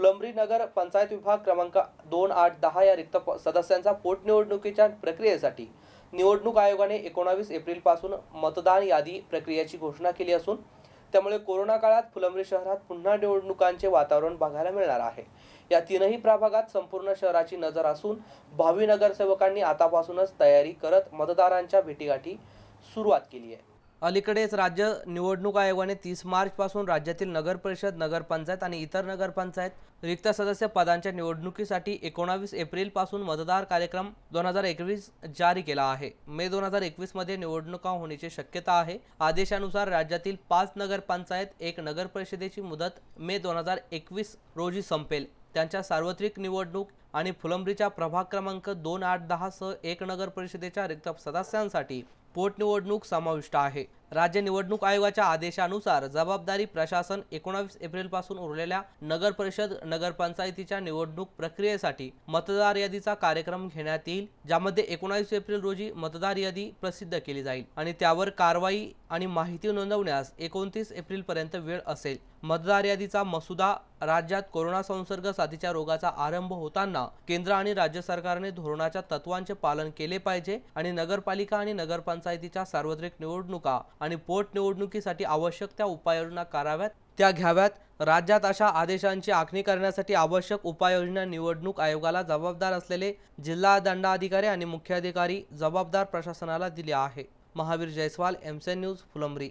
फुलंब्री नगर पंचायत विभाग क्रमांक दोन आठ दहा या रिक्त सदस्यांचा पोटनिवडणुकीच्या प्रक्रियेसाठी निवडणूक आयोगाने एकोणावीस एप्रिलपासून मतदान यादी प्रक्रियेची घोषणा केली असून त्यामुळे कोरोना काळात फुलंब्री शहरात पुन्हा निवडणुकांचे वातावरण बघायला मिळणार आहे या तीनही प्रभागात संपूर्ण शहराची नजर असून भावी नगरसेवकांनी आतापासूनच तयारी करत मतदारांच्या भेटीगाठी सुरुवात केली आहे अलीकडेच राज्य निवडणूक आयोगाने तीस मार्चपासून राज्यातील नगरपरिषद नगरपंचायत आणि इतर नगरपंचायत रिक्त सदस्य पदांच्या निवडणुकीसाठी एकोणावीस एप्रिलपासून मतदार कार्यक्रम दोन हजार एकवीस जारी केला आहे मे दोन हजार एकवीसमध्ये निवडणुका होण्याची शक्यता आहे आदेशानुसार राज्यातील पाच नगरपंचायत एक नगर परिषदेची मुदत मे दोन हजार एकवीस रोजी संपेल त्यांच्या सार्वत्रिक निवडणूक आणि फुलंब्रीच्या प्रभाग क्रमांक दोन आठ दहा सह एक नगर परिषदेच्या रिक्त सदस्यांसाठी पोटनिवडणूक समाविष्ट आहे राज्य निवडणूक आयोगाच्या आदेशानुसार जबाबदारी प्रशासन एकोणावीस एप्रिलपासून उरलेल्या नगर परिषद नगरपंचायतीच्या निवडणूक प्रक्रियेसाठी मतदार यादीचा कार्यक्रम घेण्यात येईल ज्यामध्ये एकोणावीस एप्रिल रोजी मतदार यादी प्रसिद्ध केली जाईल आणि त्यावर कारवाई आणि माहिती नोंदवण्यास एकोणतीस एप्रिल पर्यंत वेळ असेल मतदार यादीचा मसुदा राज्यात कोरोना संसर्ग साथीच्या रोगाचा आरंभ होताना केंद्र आणि राज्य सरकारने धोरणाच्या तत्वांचे पालन केले पाहिजे आणि नगरपालिका आणि नगरपंचायत ग्रामपंचायतीच्या सार्वत्रिक निवडणुका आणि पोटनिवडणुकीसाठी आवश्यक त्या उपाययोजना कराव्यात त्या घ्याव्यात राज्यात अशा आदेशांची आखणी करण्यासाठी आवश्यक उपाययोजना निवडणूक आयोगाला जबाबदार असलेले जिल्हा दंडाधिकारी आणि मुख्याधिकारी जबाबदार प्रशासनाला दिले आहे महावीर जयस्वाल एमसेन न्यूज फुलंब्री